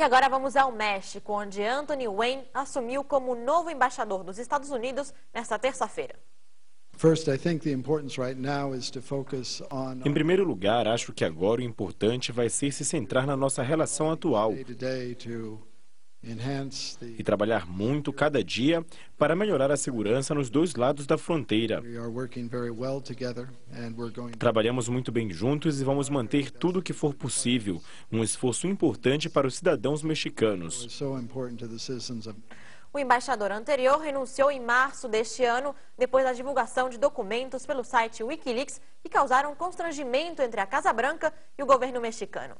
E agora vamos ao México, onde Anthony Wayne assumiu como novo embaixador dos Estados Unidos nesta terça-feira. Em primeiro lugar, acho que agora o importante vai ser se centrar na nossa relação atual e trabalhar muito cada dia para melhorar a segurança nos dois lados da fronteira. Trabalhamos muito bem juntos e vamos manter tudo o que for possível, um esforço importante para os cidadãos mexicanos. O embaixador anterior renunciou em março deste ano, depois da divulgação de documentos pelo site Wikileaks que causaram constrangimento entre a Casa Branca e o governo mexicano.